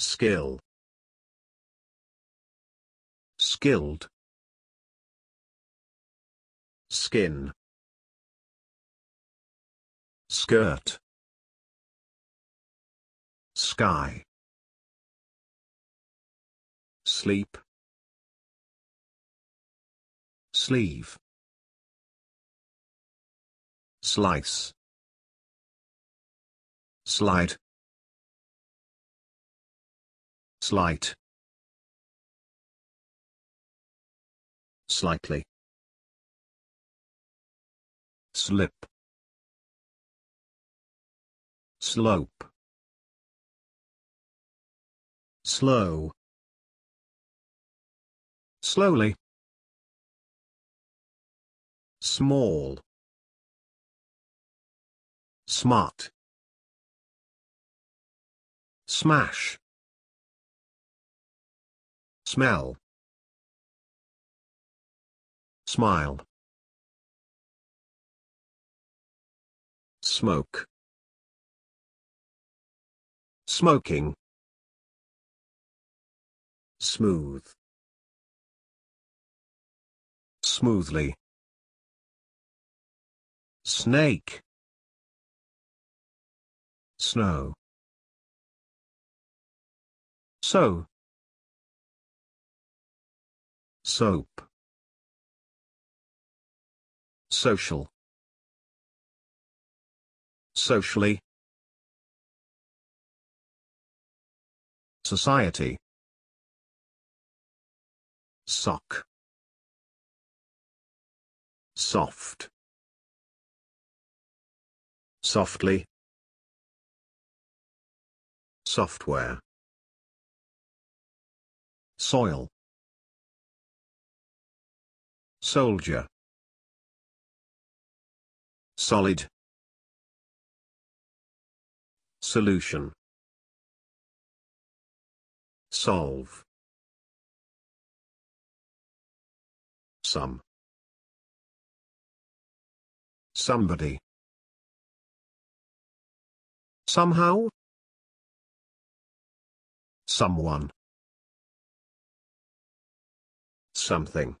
Skill. Skilled. Skin. Skirt. Sky. Sleep. Sleeve. Slice. Slide. Slight. Slightly. Slip. Slope. Slow. Slowly. Small. Smart. Smash. Smell. Smile. Smoke. Smoking. Smooth. Smoothly. Snake. Snow. So. Soap. Social. Socially. Society. Sock. Soft. Softly. Software. Soil. Soldier. Solid. Solution. Solve. Some. Somebody. Somehow. Someone. Something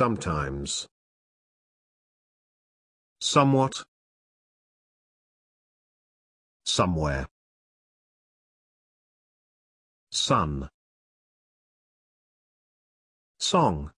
sometimes. Somewhat. Somewhere. Sun. Song.